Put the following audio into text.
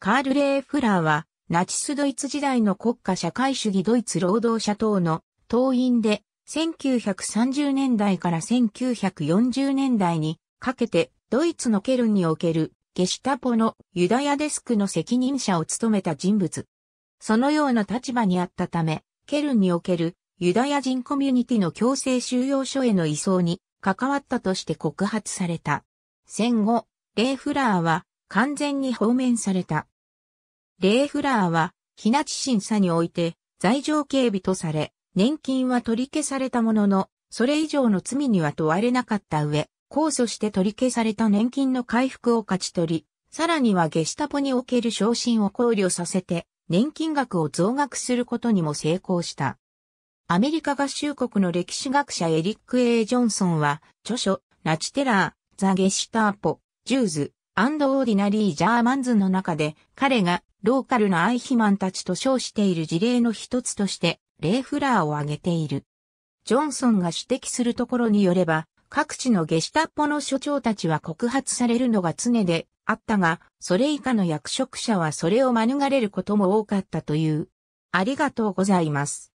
カール・レー・フラーは、ナチスドイツ時代の国家社会主義ドイツ労働者党の党員で、1930年代から1940年代にかけてドイツのケルンにおけるゲシュタポのユダヤデスクの責任者を務めた人物。そのような立場にあったため、ケルンにおけるユダヤ人コミュニティの強制収容所への移送に関わったとして告発された。戦後、レイ・フラーは完全に放免された。レーフラーは、日立審査において、罪状警備とされ、年金は取り消されたものの、それ以上の罪には問われなかった上、控訴して取り消された年金の回復を勝ち取り、さらにはゲシタポにおける昇進を考慮させて、年金額を増額することにも成功した。アメリカ合衆国の歴史学者エリック・エイジョンソンは、著書、ナチテラー、ザ・ゲシュターポ、ジューズ、アンドオーディナリー・ジャーマンズの中で、彼がローカルのアイヒマンたちと称している事例の一つとして、レイフラーを挙げている。ジョンソンが指摘するところによれば、各地のゲシュタッポの所長たちは告発されるのが常であったが、それ以下の役職者はそれを免れることも多かったという。ありがとうございます。